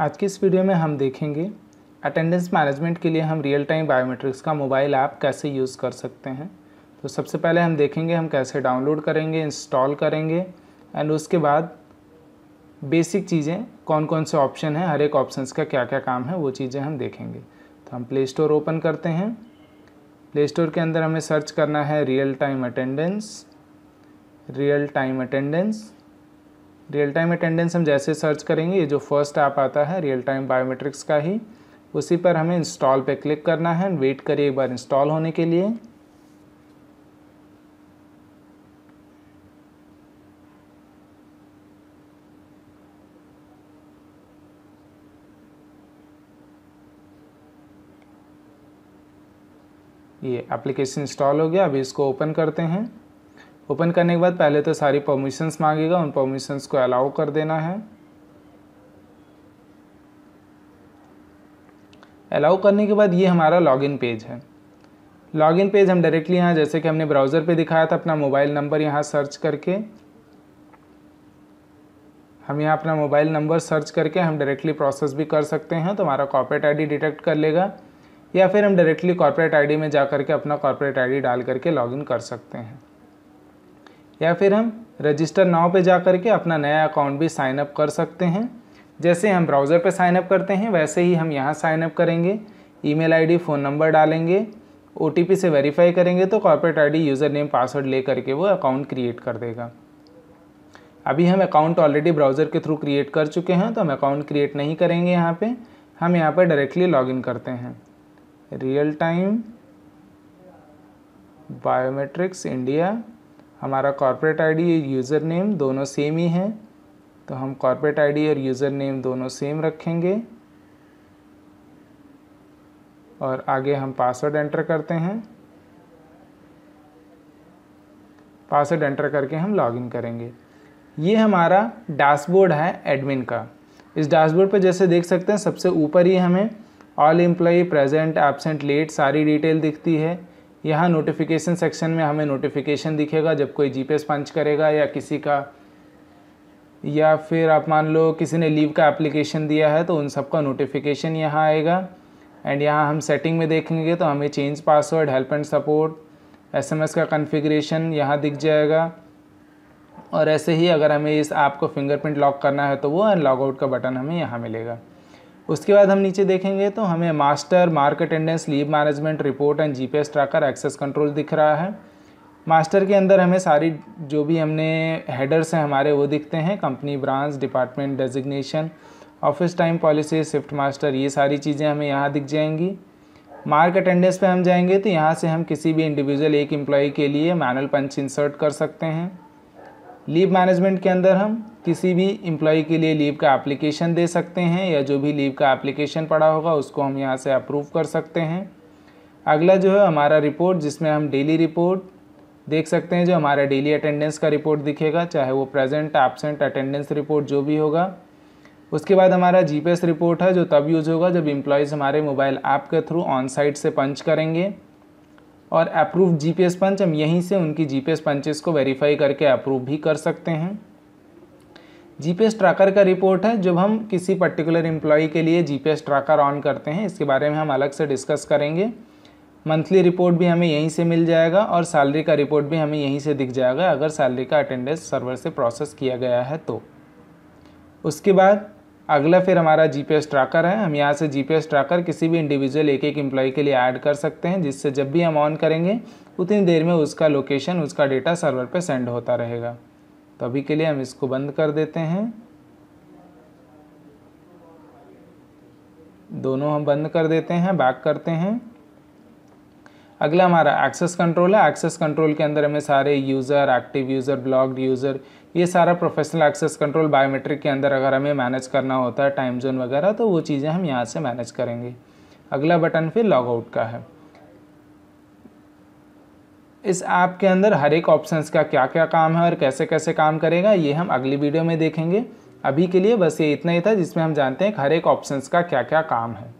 आज की इस वीडियो में हम देखेंगे अटेंडेंस मैनेजमेंट के लिए हम रियल टाइम बायोमेट्रिक्स का मोबाइल ऐप कैसे यूज़ कर सकते हैं तो सबसे पहले हम देखेंगे हम कैसे डाउनलोड करेंगे इंस्टॉल करेंगे एंड उसके बाद बेसिक चीज़ें कौन कौन से ऑप्शन हैं हर एक ऑप्शन का क्या क्या काम है वो चीज़ें हम देखेंगे तो हम प्ले स्टोर ओपन करते हैं प्ले स्टोर के अंदर हमें सर्च करना है real time attendance real time attendance real time attendance हम जैसे सर्च करेंगे ये जो फर्स्ट ऐप आता है रियल टाइम बायोमेट्रिक्स का ही उसी पर हमें इंस्टॉल पे क्लिक करना है वेट करिए एक बार इंस्टॉल होने के लिए ये एप्लीकेशन इंस्टॉल हो गया अभी इसको ओपन करते हैं ओपन करने के बाद पहले तो सारी परमिशंस मांगेगा उन परमिशंस को अलाउ कर देना है अलाउ करने के बाद ये हमारा लॉगिन पेज है लॉगिन पेज हम डायरेक्टली यहाँ जैसे कि हमने ब्राउज़र पे दिखाया था अपना मोबाइल नंबर यहाँ सर्च करके हम यहाँ अपना मोबाइल नंबर सर्च करके हम डायरेक्टली प्रोसेस भी कर सकते हैं तो हमारा कॉर्पोरेट आईडी डिटेक्ट कर लेगा या फिर हम डायरेक्टली कॉर्पोरेट आईडी में जा करके अपना कॉर्पोरेट आईडी डाल करके लॉगिन कर सकते हैं या फिर हम रजिस्टर नाव पे जा कर के अपना नया अकाउंट भी साइनअप कर सकते हैं जैसे हम ब्राउज़र पे साइनअप करते हैं वैसे ही हम यहाँ साइनअप करेंगे ईमेल आईडी फ़ोन नंबर डालेंगे ओ से वेरीफाई करेंगे तो corporate ID user name password ले करके वो अकाउंट क्रिएट कर देगा अभी हम अकाउंट ऑलरेडी ब्राउज़र के थ्रू क्रिएट कर चुके हैं तो हम अकाउंट क्रिएट नहीं करेंगे यहाँ पर हम यहाँ पर डायरेक्टली लॉगिन करते हैं रियल टाइम बायोमेट्रिक्स इंडिया हमारा कॉर्पोरेट आईडी यूज़र नेम दोनों सेम ही हैं तो हम कॉर्पोरेट आईडी और यूज़र नेम दोनों सेम रखेंगे और आगे हम पासवर्ड एंटर करते हैं पासवर्ड एंटर करके हम लॉगिन करेंगे ये हमारा डैशबोर्ड है एडमिन का इस डैशबोर्ड पर जैसे देख सकते हैं सबसे ऊपर ही हमें all employee present absent late सारी डिटेल दिखती है यहाँ नोटिफिकेशन सेक्शन में हमें नोटिफिकेशन दिखेगा जब कोई जी पंच करेगा या किसी का या फिर आप मान लो किसी ने लीव का एप्लीकेशन दिया है तो उन सब का नोटिफिकेशन यहाँ आएगा एंड यहाँ हम सेटिंग में देखेंगे तो हमें change password help and support SMS का कन्फिग्रेशन यहाँ दिख जाएगा और ऐसे ही अगर हमें इस ऐप को फिंगरप्रिंट लॉक करना है तो वो एंड आउट का बटन हमें यहाँ मिलेगा उसके बाद हम नीचे देखेंगे तो हमें master mark attendance leave management report and GPS tracker access control दिख रहा है मास्टर के अंदर हमें सारी जो भी हमने हेडर्स हैं हमारे वो दिखते हैं company branch department designation office time policy shift master ये सारी चीज़ें हमें यहाँ दिख जाएंगी मार्क अटेंडेंस पे हम जाएंगे तो यहाँ से हम किसी भी इंडिविजुअल एक एम्प्लॉय के लिए मैनुअल पंच इंसर्ट कर सकते हैं लीव मैनेजमेंट के अंदर हम किसी भी एम्प्लॉय के लिए लीव का एप्लीकेशन दे सकते हैं या जो भी लीव का एप्लीकेशन पड़ा होगा उसको हम यहाँ से अप्रूव कर सकते हैं अगला जो है हमारा रिपोर्ट जिसमें हम डेली रिपोर्ट देख सकते हैं जो हमारा डेली अटेंडेंस का रिपोर्ट दिखेगा चाहे वो प्रेजेंट एबसेंट अटेंडेंस रिपोर्ट जो भी होगा उसके बाद हमारा जी रिपोर्ट है जो तब यूज़ होगा जब इम्प्लॉयज़ हमारे मोबाइल ऐप के थ्रू ऑन साइट से पंच करेंगे और अप्रूव जी पंच हम यहीं से उनकी जी पंचेस को वेरीफाई करके अप्रूव भी कर सकते हैं जीपीएस ट्रैकर का रिपोर्ट है जब हम किसी पर्टिकुलर एम्प्लॉय के लिए जीपीएस ट्रैकर ऑन करते हैं इसके बारे में हम अलग से डिस्कस करेंगे मंथली रिपोर्ट भी हमें यहीं से मिल जाएगा और सैलरी का रिपोर्ट भी हमें यहीं से दिख जाएगा अगर सैलरी का अटेंडेंस सर्वर से प्रोसेस किया गया है तो उसके बाद अगला फिर हमारा जी पी ट्रैकर है हम यहाँ से जी पी ट्रैकर किसी भी इंडिविजुअल एक एक एम्प्लॉय के लिए ऐड कर सकते हैं जिससे जब भी हम ऑन करेंगे उतनी देर में उसका लोकेशन उसका डेटा सर्वर पर सेंड होता रहेगा तो अभी के लिए हम इसको बंद कर देते हैं दोनों हम बंद कर देते हैं बैक करते हैं अगला हमारा एक्सेस कंट्रोल है एक्सेस कंट्रोल के अंदर हमें सारे user active user blocked user ये सारा प्रोफेशनल एक्सेस कंट्रोल बायोमेट्रिक के अंदर अगर हमें मैनेज करना होता है टाइम जोन वगैरह तो वो चीज़ें हम यहाँ से मैनेज करेंगे अगला बटन फिर लॉग आउट का है इस ऐप के अंदर हर एक ऑप्शंस का क्या क्या काम है और कैसे कैसे काम करेगा ये हम अगली वीडियो में देखेंगे अभी के लिए बस ये इतना ही था जिसमें हम जानते हैं हर एक ऑप्शंस का क्या क्या काम है